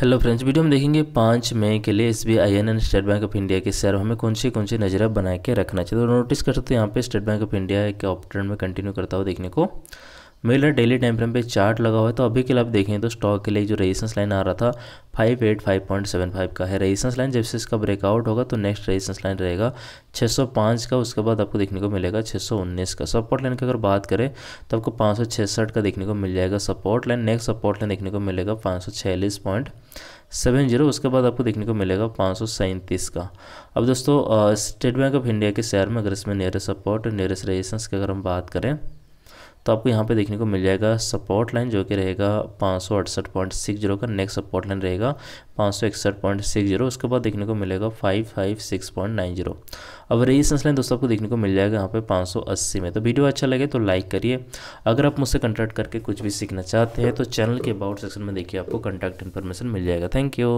hello friends video हम देखेंगे पाँच मई के लिए S B I N and State Bank of India के शेयर हमें कौन से कौन से नजर बना के रखना चाहिए तो नोटिस कर सकते हैं यहाँ पे स्टेट बैंक ऑफ इंडिया के ऑप्टर में कंटिन्यू करता हुआ देखने को मिलर डेली टाइम फ्रेम पे चार्ट लगा हुआ है तो अभी के लिए आप देखें तो स्टॉक के लिए जो रेजिस्टेंस लाइन आ रहा था five eight five point seven five का है रेजिस्टेंस लाइन जब से इसका ब्रेकआउट होगा तो नेक्स्ट रेजिस्टेंस लाइन रहेगा छः सौ पाँच का उसके बाद आपको देखने को मिलेगा छः सौ उन्नीस का सपोर्ट लाइन की अगर बात करें तो आपको पाँच सौ का देखने को मिल जाएगा support line next support line देखने को मिलेगा पाँच सौ छियालीस पॉइंट सेवन जीरो उसके बाद आपको देखने को मिलेगा पाँच सौ सैंतीस का अब दोस्तों स्टेट बैंक ऑफ इंडिया के शेयर में अगर इसमें नियरेस्ट सपोर्ट नियरेस्ट रेजिस्टेंस की अगर हम बात करें तो आपको यहाँ पे देखने को मिल जाएगा सपोर्ट लाइन जो कि रहेगा पाँच सौ अड़सठ पॉइंट सिक्स जीरो का नेक्स्ट सपोर्ट लाइन रहेगा पाँच सौ इकसठ पॉइंट सिक्स जीरो उसके बाद देखने को मिलेगा five five six point nine zero अब रेजिस्टेंस लाइन दोस्तों आपको देखने को मिल जाएगा यहाँ पे पाँच सौ अस्सी में तो वीडियो अच्छा लगे तो लाइक करिए अगर आप मुझसे कॉन्टैक्ट करके कुछ भी सीखना चाहते हैं तो चैनल के अबाउट सेक्शन में देखिए आपको कॉन्टैक्ट इन्फॉर्मेशन मिल जाएगा थैंक यू